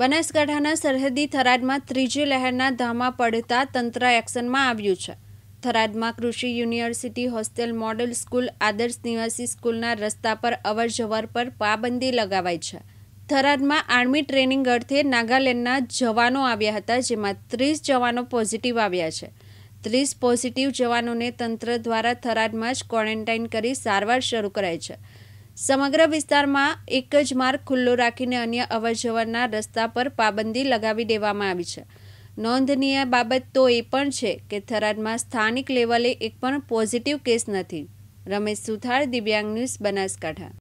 બનાસકાંઠાના સરહદી થરાદમાં ત્રીજી લહેરના ધામા પડતા તંત્ર એક્શનમાં આવ્યું છે થરાદમાં કૃષિ યુનિવર્સિટી હોસ્ટેલ મોડલ સ્કૂલ આદર્શ નિવાસી સ્કૂલના રસ્તા પર અવર જવર પર પાબંદી લગાવાઈ છે થરાદમાં આર્મી ટ્રેનિંગ અર્થે નાગાલેન્ડના જવાનો આવ્યા હતા જેમાં ત્રીસ જવાનો પોઝિટિવ આવ્યા છે ત્રીસ પોઝિટિવ જવાનોને તંત્ર દ્વારા થરાદમાં જ ક્વોરન્ટાઇન કરી સારવાર શરૂ કરાઈ છે સમગ્ર વિસ્તારમાં એક જ માર્ગ ખુલ્લો રાખીને અન્ય અવરજવરના રસ્તા પર પાબંદી લગાવી દેવામાં આવી છે નોંધનીય બાબત તો એ પણ છે કે થરાદમાં સ્થાનિક લેવલે એક પણ પોઝિટિવ કેસ નથી રમેશ સુથાર દિવ્યાંગ ન્યૂઝ બનાસકાંઠા